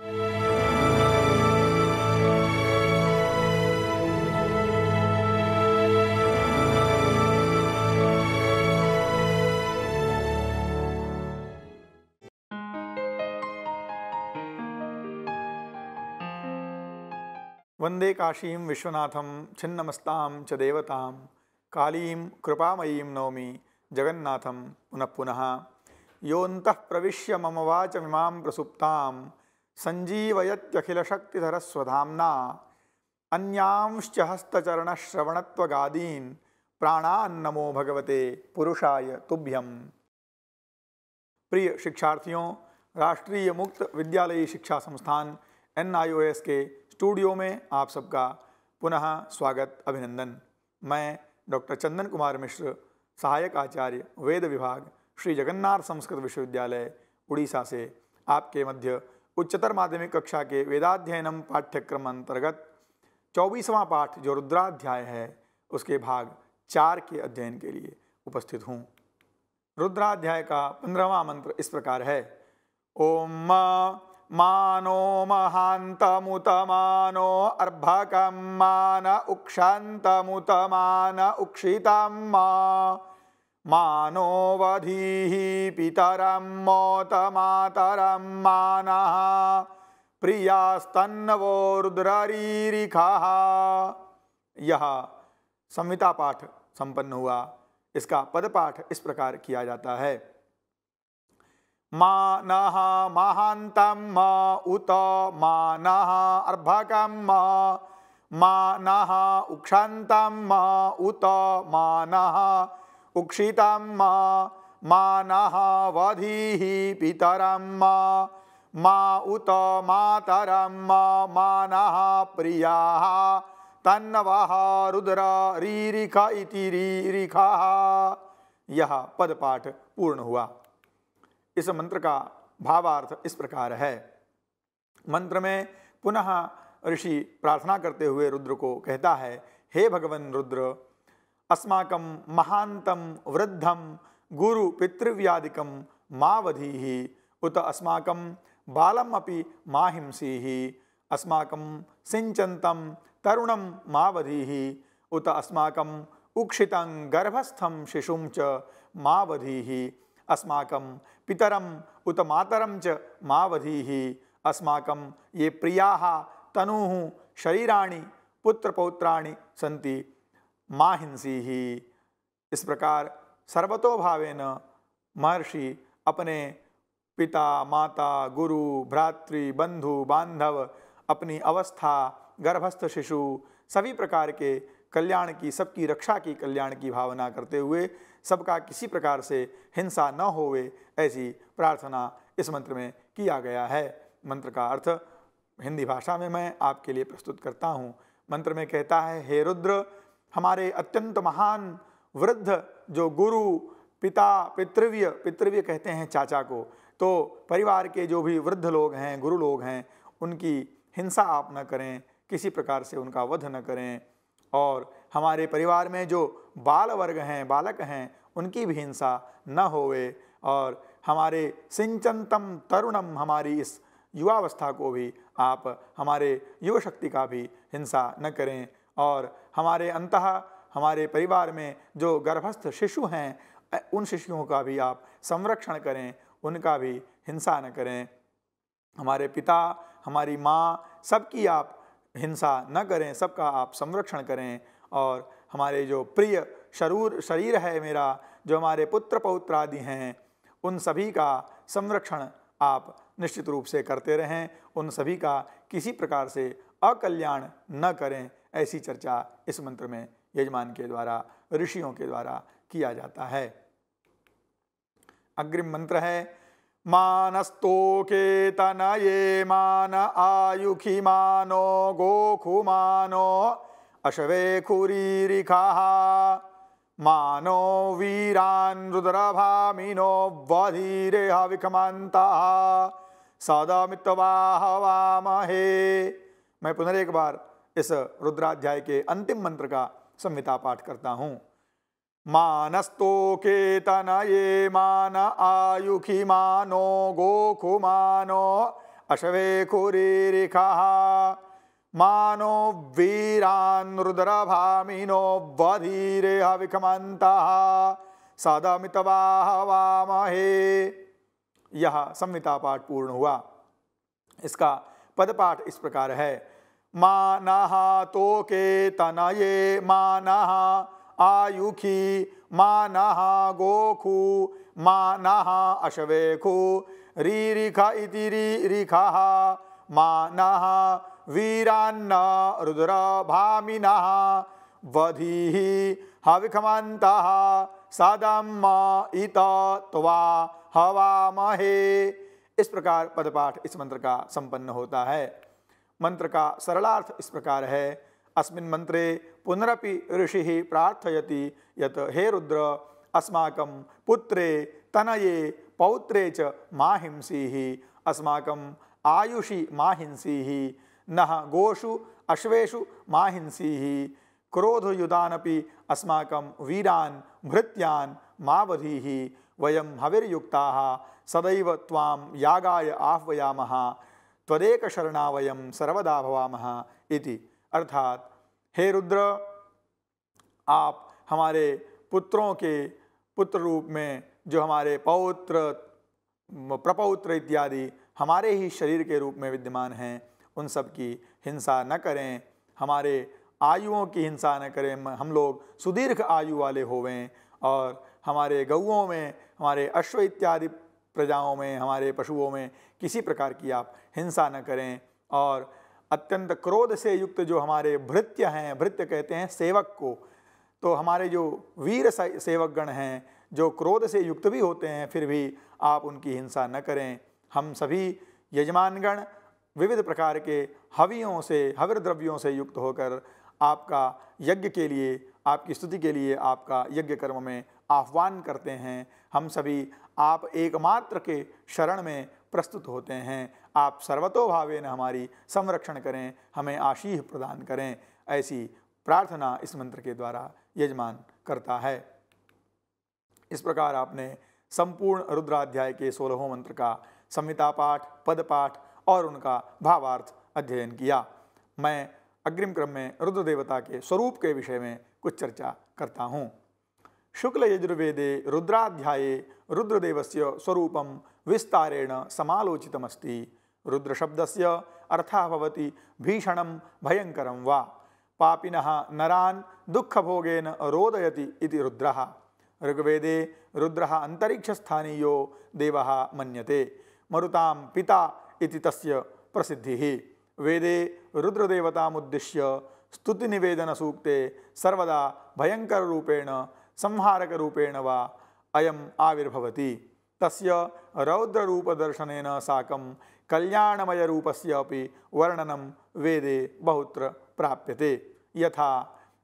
वंदे काशी विश्वनाथम छिन्नमस्तां च देवतां कालीं कृपामयीं नौमी जगन्नाथम पुनः पुनः योन्तः प्रविश्य मम वाचमिमां प्रसुप्तां संजीवयत्यखिलशक्तिधरस्वधाम्ना अन्यांश्च हस्तचरणश्रवणत्वगादीन् प्राणान्नमो भगवते पुरुषाय तुभ्यम प्रिय शिक्षार्थियों राष्ट्रीय मुक्त विद्यालयी शिक्षा संस्थान एन के स्टूडियो में आप सबका पुनः स्वागत अभिनंदन मैं डॉक्टर चंदन कुमार मिश्र सहायक आचार्य वेद विभाग श्री जगन्नाथ संस्कृत विश्वविद्यालय उड़ीसा से आपके मध्य उच्चतर माध्यमिक कक्षा के वेदाध्ययनम पाठ्यक्रम अंतर्गत चौबीसवां पाठ जो रुद्राध्याय है उसके भाग चार के अध्ययन के लिए उपस्थित हूँ रुद्राध्याय का पंद्रहवा मंत्र इस प्रकार है ओम मानो महांत मुत मानो अर्भकम मान मुत मान उक्षिता मा मानोवधीः पितरं मोतमातरं मानः प्रियास्तन्नवोर्द्ररीरिखाः यह संहिता पाठ संपन्न हुआ इसका पद पाठ इस प्रकार किया जाता है मान महात म उत मान अर्भक म मानः म उत मान उक्षिता मानहावधीः पितरं मा मा उत मातरं रुद्र रीरिख इति रीरिख यह पदपाठ पूर्ण हुआ इस मंत्र का भावार्थ इस प्रकार है मंत्र में पुनः ऋषि प्रार्थना करते हुए रुद्र को कहता है हे भगवान रुद्र अस्माकं महान्तं वृद्धं पितृव्यादीक मावधीः उत अस्माक बालमी मिंसी अस्माक सिञ्चन्तं तरुण मावधीः उत अस्माक उक्षिता गर्भस्थ शिशुं च अस्माक अस्माकं उत मातरं च अस्माक अस्माकं ये प्रिया तनु शरीरा पुत्रपौत्राणि सी माँ हिंसी ही इस प्रकार सर्वतोभावेन महर्षि अपने पिता माता गुरु भ्रातृ बंधु बांधव अपनी अवस्था गर्भस्थ शिशु सभी प्रकार के कल्याण की सबकी रक्षा की कल्याण की भावना करते हुए सबका किसी प्रकार से हिंसा न होवे ऐसी प्रार्थना इस मंत्र में किया गया है मंत्र का अर्थ हिंदी भाषा में मैं आपके लिए प्रस्तुत करता हूँ मंत्र में कहता है हे रुद्र हमारे अत्यंत महान वृद्ध जो गुरु पिता पितृव्य पितृव्य कहते हैं चाचा को तो परिवार के जो भी वृद्ध लोग हैं गुरु लोग हैं उनकी हिंसा आप न करें किसी प्रकार से उनका वध न करें और हमारे परिवार में जो बाल वर्ग हैं बालक हैं उनकी भी हिंसा न होवे और हमारे सिंचनतम तरुणम हमारी इस युवावस्था को भी आप हमारे युवा शक्ति का भी हिंसा न करें और हमारे अंत हमारे परिवार में जो गर्भस्थ शिशु हैं उन शिशुओं का भी आप संरक्षण करें उनका भी हिंसा न करें हमारे पिता हमारी माँ सबकी आप हिंसा न करें सबका आप संरक्षण करें और हमारे जो प्रिय शरूर शरीर है मेरा जो हमारे पुत्र पौत्र आदि हैं उन सभी का संरक्षण आप निश्चित रूप से करते रहें उन सभी का किसी प्रकार से अकल्याण न करें ऐसी चर्चा इस मंत्र में यजमान के द्वारा ऋषियों के द्वारा किया जाता है अग्रिम मंत्र है मानस्तो के तन ये मान आयुखी मानो गोखु मानो अशवे खुरीरिखा मानो वीरान रुद्र भामिनो वधीरे हविखमता सदमितवाहवामहे मैं एक बार इस रुद्राध्याय के अंतिम मंत्र का संहिता पाठ करता हूँ मानस्तो के तनये मान आयुखी मानो गोखु मानो अशवे खुरीरिखा मानो रुद्र भामिनो वधीरे हविखमन्तः सदमितवाहवामहे यह संहिता पाठ पूर्ण हुआ इसका पद पाठ इस प्रकार है तो के तनये मानः आयुखी मानः गोखु मानः अश्वेखु रीरिख इति रीरिखः मानः वीरान्न रुद्रभामिनः वधीः हविखमन्तः सदम इत त्वा हवामहे इस प्रकार पदपाठ इस मंत्र का संपन्न होता है मंत्र का सरलार्थ इस प्रकार है अस्मिन् मंत्रे पुनरपि ऋषि प्रार्थयति यत हे रुद्र अस्माक पुत्रे तनये पौत्रे च माहिंसी अस्माक आयुषि माहिंसी न गोषु अश्वेशु माहिंसी क्रोधयुदानपि अस्माकं वीरान् भृत्यान् मावधीः वयं हविर्युक्ताः सदैव त्वां यागाय आह्वयामः त्वदेक शरणावयम सर्वदा भवामह इति अर्थात हे रुद्र आप हमारे पुत्रों के पुत्र रूप में जो हमारे पौत्र प्रपौत्र इत्यादि हमारे ही शरीर के रूप में विद्यमान हैं उन सब की हिंसा न करें हमारे आयुओं की हिंसा न करें हम लोग सुदीर्घ आयु वाले होवें और हमारे गऊओं में हमारे अश्व इत्यादि प्रजाओं में हमारे पशुओं में किसी प्रकार की आप हिंसा न करें और अत्यंत क्रोध से युक्त जो हमारे भृत्य हैं भृत्य कहते हैं सेवक को तो हमारे जो वीर सेवकगण हैं जो क्रोध से युक्त भी होते हैं फिर भी आप उनकी हिंसा न करें हम सभी यजमानगण विविध प्रकार के हवियों से हविर द्रव्यों से युक्त होकर आपका यज्ञ के लिए आपकी स्तुति के लिए आपका यज्ञ कर्म में आह्वान करते हैं हम सभी आप एकमात्र के शरण में प्रस्तुत होते हैं आप ने हमारी संरक्षण करें हमें आशीष प्रदान करें ऐसी प्रार्थना इस मंत्र के द्वारा यजमान करता है इस प्रकार आपने संपूर्ण रुद्राध्याय के सोलहों मंत्र का संहिता पाठ पद पाठ और उनका भावार्थ अध्ययन किया मैं अग्रिम क्रम में रुद्र देवता के स्वरूप के विषय में कुछ चर्चा करता हूँ शुक्लयजुर्वेदे रुद्राध्याये रुद्रदेवस्य स्वरूपं विस्तारेण समालोचितमस्ति रुद्रशब्दस्य अर्थः भवति भीषणं भयङ्करं वा पापिनः नरान् दुःखभोगेन रोदयति इति रुद्रः ऋग्वेदे रुद्रः अन्तरिक्षस्थानीयो देवः मन्यते मरुतां पिता इति तस्य प्रसिद्धिः वेदे रुद्रदेवतामुद्दिश्य स्तुतिनिवेदनसूक्ते सर्वदा भयङ्कररूपेण संहारकूपेण वा आविर्भवती आविर्भवति तस्य रौद्ररूपदर्शनेन साकं कल्याणमय वर्णन वर्णनं वेदे बहुत्र प्राप्यते यथा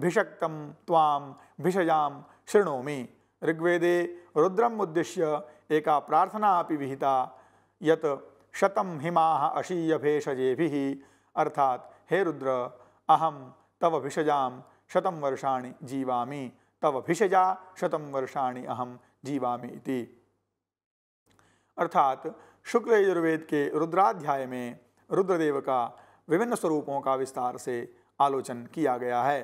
भिषक्त ताम भिषजां शृणोमी ऋग्वेदे रुद्रम् उद्दिश्य एका प्रार्थना अपि विहिता यत शतं हिमा अशीय भेषजेभिः अर्थ हे रुद्र अहम तव भिषजां शत वर्षाणि जीवामी तव भिषजा शतम वर्षाणी अहम जीवामी इति अर्थात शुक्ल यजुर्वेद के रुद्राध्याय में रुद्रदेव का विभिन्न स्वरूपों का विस्तार से आलोचन किया गया है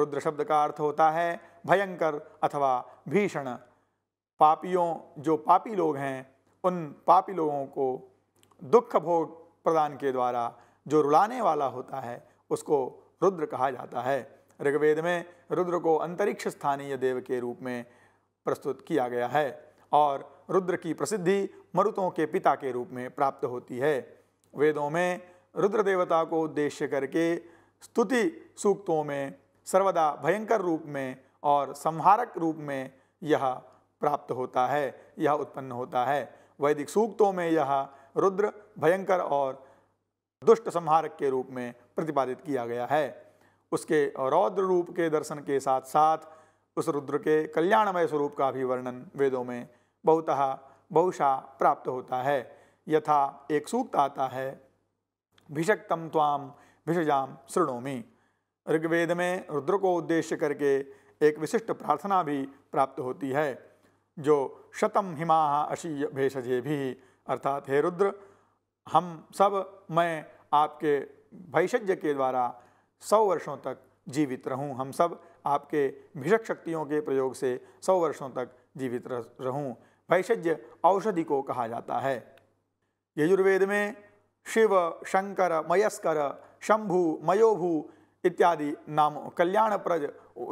रुद्र शब्द का अर्थ होता है भयंकर अथवा भीषण पापियों जो पापी लोग हैं उन पापी लोगों को दुख भोग प्रदान के द्वारा जो रुलाने वाला होता है उसको रुद्र कहा जाता है ऋग्वेद में रुद्र को अंतरिक्ष स्थानीय देव के रूप में प्रस्तुत किया गया है और रुद्र की प्रसिद्धि मरुतों के पिता के रूप में प्राप्त होती है वेदों में रुद्र देवता को उद्देश्य करके स्तुति सूक्तों में सर्वदा भयंकर रूप में और संहारक रूप में यह प्राप्त होता है यह उत्पन्न होता है वैदिक सूक्तों में यह रुद्र भयंकर और दुष्ट संहारक के रूप में प्रतिपादित किया गया है उसके रौद्र रूप के दर्शन के साथ साथ उस रुद्र के कल्याणमय स्वरूप का भी वर्णन वेदों में बहुतः बहुशा प्राप्त होता है यथा एक सूक्त आता है भिषक्तम ताम भिषजाम शृणोमी ऋग्वेद में रुद्र को उद्देश्य करके एक विशिष्ट प्रार्थना भी प्राप्त होती है जो शतम हिमा अशी भेषजे भी अर्थात हे रुद्र हम सब मैं आपके भैषज्य के द्वारा सौ वर्षों तक जीवित रहूं हम सब आपके भिषक शक्तियों के प्रयोग से सौ वर्षों तक जीवित रहूं भैषज्य औषधि को कहा जाता है यजुर्वेद में शिव शंकर मयस्कर शंभु मयोभू इत्यादि नाम प्रज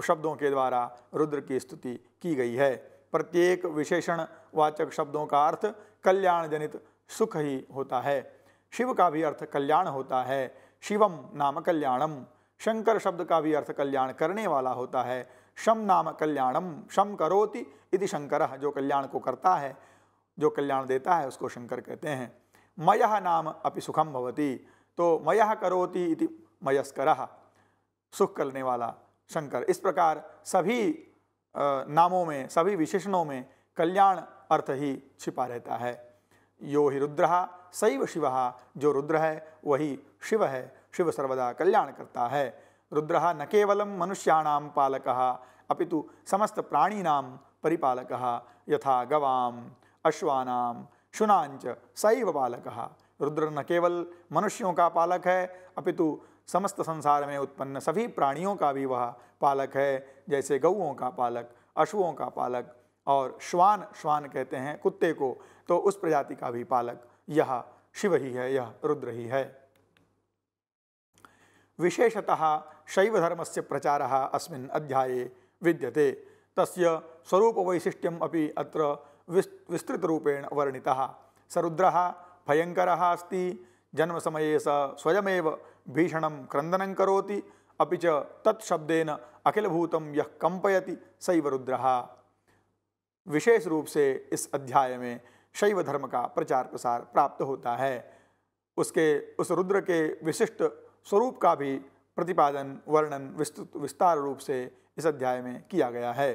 शब्दों के द्वारा रुद्र की स्तुति की गई है प्रत्येक विशेषण वाचक शब्दों का अर्थ कल्याण जनित सुख ही होता है शिव का भी अर्थ कल्याण होता है शिवम नाम कल्याणम शंकर शब्द का भी अर्थ कल्याण करने वाला होता है शम नाम कल्याणम शम करोति इति शंकर जो कल्याण को करता है जो कल्याण देता है उसको शंकर कहते हैं मय नाम अपि सुखम भवती तो मय करोति इति मयस्कर सुख करने वाला शंकर इस प्रकार सभी नामों में सभी विशेषणों में कल्याण अर्थ ही छिपा रहता है यो ही रुद्र सैव शिव जो रुद्र है वही शिव है शिव सर्वदा कल्याण करता है रुद्र न केवलम मनुष्याण पालक अपितु समस्त प्राणीना परिपालक यथा गवाम अश्वाना शुनाच सैव पालक रुद्र न केवल मनुष्यों का पालक है अपितु समस्त संसार में उत्पन्न सभी प्राणियों का भी वह पालक है जैसे गऊओं का पालक अश्वों का पालक और श्वान श्वान कहते हैं कुत्ते को तो उस प्रजाति का भी पालक यह शिव ही है यह रुद्र ही है विशेषतः शैवधर्म से प्रचार अध्याये विद्यते तस्य स्वरूपवैशिष्ट्यम् अपि अत्र विस्तृतरूपेण वर्णितः सरुद्रः भयङ्करः अस्ति जन्मसमये स स्वयमेव भीषणं क्रन्दनं करोति अपि च तत्शब्देन अखिलभूतं यः कंपयति सैव रुद्रः विशेष रूप से इस अध्याय में शैव धर्म का प्रचार प्रसार प्राप्त होता है उसके उस रुद्र के विशिष्ट स्वरूप का भी प्रतिपादन वर्णन विस्तृत विस्तार रूप से इस अध्याय में किया गया है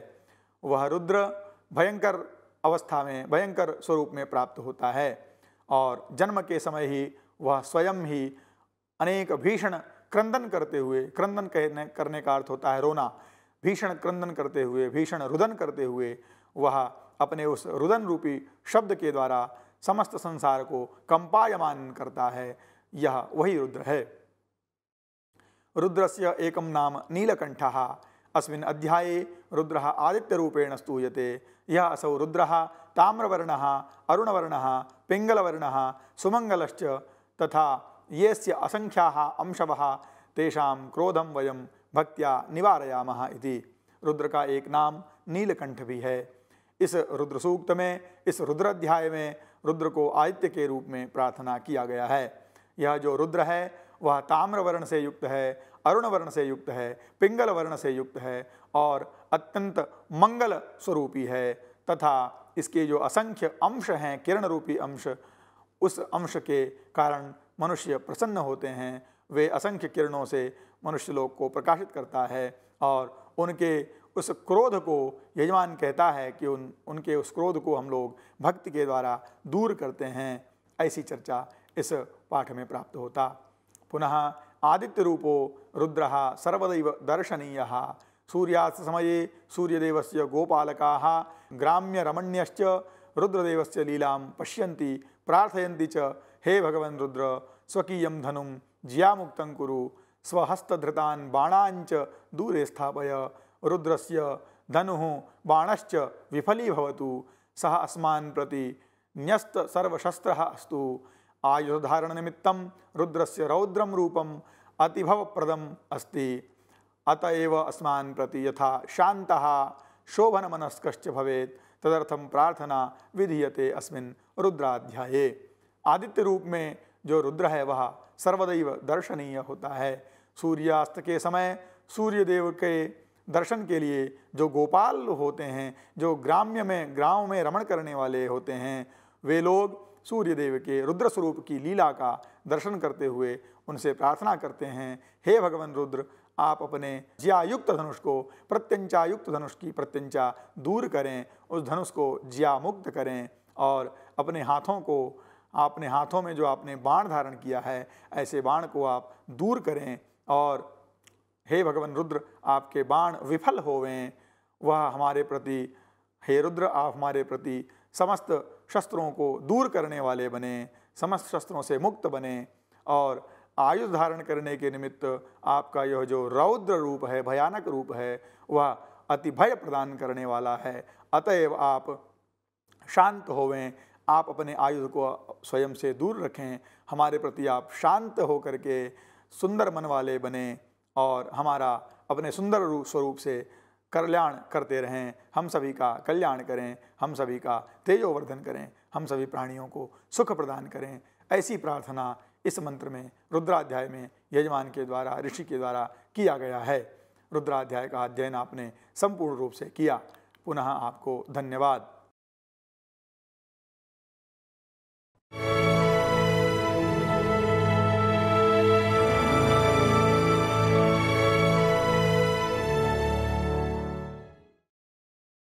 वह रुद्र भयंकर अवस्था में भयंकर स्वरूप में प्राप्त होता है और जन्म के समय ही वह स्वयं ही अनेक भीषण क्रंदन करते हुए क्रंदन कहने करने का अर्थ होता है रोना भीषण क्रंदन करते हुए भीषण रुदन करते हुए वह अपने उस रुदन रूपी शब्द के द्वारा समस्त संसार को कंपायमान करता है यह वही रुद्र है रुद्रस्य एकं नाम नीलकण्ठः अस्मिन् अध्याये रुद्रः आदित्यरूपेण स्तूयते यः असौ रुद्रः ताम्रवर्णः अरुणवर्णः पिङ्गलवर्णः सुमङ्गलश्च तथा येस्य असङ्ख्याः अंशवः तेषां क्रोधं वयं भक्त्या निवारयामः इति रुद्र का एक नाम नीलकंठ भी है इस रुद्र सूक्त में इस रुद्र अध्याय में रुद्र को आदित्य के रूप में प्रार्थना किया गया है यह जो रुद्र है वह ताम्र वर्ण से युक्त है अरुण वर्ण से युक्त है पिंगल वर्ण से युक्त है और अत्यंत मंगल स्वरूपी है तथा इसके जो असंख्य अंश हैं किरण रूपी अंश उस अंश के कारण मनुष्य प्रसन्न होते हैं वे असंख्य किरणों से मनुष्य लोग को प्रकाशित करता है और उनके उस क्रोध को यजमान कहता है कि उन उनके उस क्रोध को हम लोग भक्ति के द्वारा दूर करते हैं ऐसी चर्चा इस पाठ में प्राप्त होता पुनः आदित्यरूपो रुद्रः सर्वदैव दर्शनीयः सूर्यास्तसमये सूर्यदेवस्य गोपालकाः ग्राम्यरमण्यश्च रुद्रदेवस्य लीलां पश्यन्ति प्रार्थयन्ति च हे भगवन् रुद्र स्वकीयं धनुं ज्यामुक्तं कुरु स्वहस्तधृतान् बाणाञ्च दूरे स्थापय रुद्रस्य धनुः बाणश्च विफलीभवतु सः अस्मान् प्रति न्यस्तसर्वशस्त्रः अस्तु रुद्र से रौद्रम रूपम अतिभवप्रदम अस्ति अतएव एव प्रति यथा शोभन मनस्क भवेत् तदर्थम प्रार्थना विधीयते अस्मिन् रुद्राध्याय आदित्य रूप में जो रुद्र है वह सर्वदैव दर्शनीय होता है सूर्यास्त के समय सूर्यदेव के दर्शन के लिए जो गोपाल होते हैं जो ग्राम्य में ग्राम में रमण करने वाले होते हैं वे लोग सूर्यदेव के रुद्र स्वरूप की लीला का दर्शन करते हुए उनसे प्रार्थना करते हैं हे भगवान रुद्र आप अपने ज्यायुक्त धनुष को प्रत्यंचायुक्त धनुष की प्रत्यंचा दूर करें उस धनुष को ज्या मुक्त करें और अपने हाथों को आपने हाथों में जो आपने बाण धारण किया है ऐसे बाण को आप दूर करें और हे भगवान रुद्र आपके बाण विफल होवें वह हमारे प्रति हे रुद्र आप हमारे प्रति समस्त शस्त्रों को दूर करने वाले बने समस्त शस्त्रों से मुक्त बने और आयुष धारण करने के निमित्त आपका यह जो रौद्र रूप है भयानक रूप है वह अति भय प्रदान करने वाला है अतएव आप शांत होवें आप अपने आयुध को स्वयं से दूर रखें हमारे प्रति आप शांत होकर के सुंदर मन वाले बने और हमारा अपने सुंदर स्वरूप से कल्याण करते रहें हम सभी का कल्याण करें हम सभी का तेजोवर्धन करें हम सभी प्राणियों को सुख प्रदान करें ऐसी प्रार्थना इस मंत्र में रुद्राध्याय में यजमान के द्वारा ऋषि के द्वारा किया गया है रुद्राध्याय का अध्ययन आपने संपूर्ण रूप से किया पुनः आपको धन्यवाद